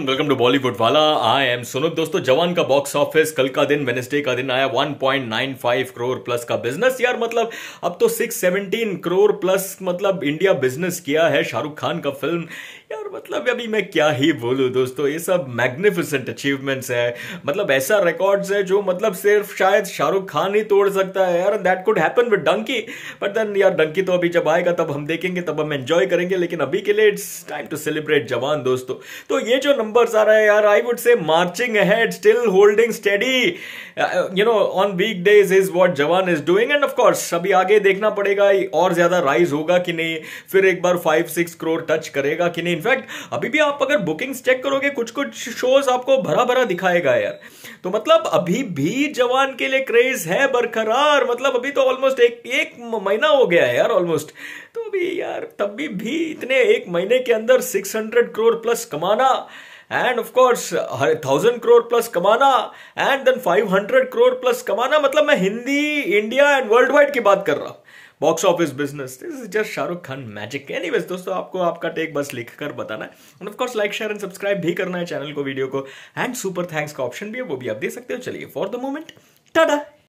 welcome to Bollywood वाला I am सुनुप दोस्तों जवान का बॉक्स ऑफिस कल का दिन वेनेसडे का दिन आया 1.95 करोड़ प्लस का बिजनेस यार मतलब अब तो 617 करोड़ प्लस मतलब इंडिया बिजनेस किया है शाहरुख खान का फिल्म यार यार मतलब अभी मैं क्या ही बोलूं दोस्तों ये सब मैग्निफिसेंट अचीवमेंट्स है मतलब ऐसा रिकॉर्ड्स है जो मतलब सिर्फ शायद शाहरुख खान ही तोड़ सकता है यार that could happen with Dunki but then यार डंकी तो अभी जब आएगा तब हम देखेंगे तब हम एंजॉय करेंगे लेकिन अभी के लिए इट्स टाइम टू सेलिब्रेट जवान दोस्तों तो ये जो नंबर्स आ रहा है यार I would say marching had still holding steady you know on week days is what Jawan is doing and of course अभी आगे देखना पड़ेगा और ज्यादा राइज होगा कि नहीं फिर एक बार फाइव सिक्स करोड़ टच करेगा कि नहीं इनफैक्ट इनफैक्ट अभी भी आप अगर बुकिंग्स चेक करोगे कुछ कुछ शोज आपको भरा भरा दिखाएगा यार तो मतलब अभी भी जवान के लिए क्रेज है बरकरार मतलब अभी तो ऑलमोस्ट एक एक महीना हो गया है यार ऑलमोस्ट तो अभी यार तब भी, भी इतने एक महीने के अंदर हंड्रेड करोड़ प्लस कमाना and of course thousand crore plus कमाना and then five hundred crore plus कमाना मतलब मैं Hindi India and world wide की बात कर रहा हूँ box office business this is just Shahrukh Khan magic any दोस्तों आपको आपका टेक बस लिख कर बताना है and of course like share and subscribe भी करना है चैनल को वीडियो को एंड सुपर थैंक्स का ऑप्शन भी है वो भी आप दे सकते हो चलिए फॉर द मोमेंट टाटा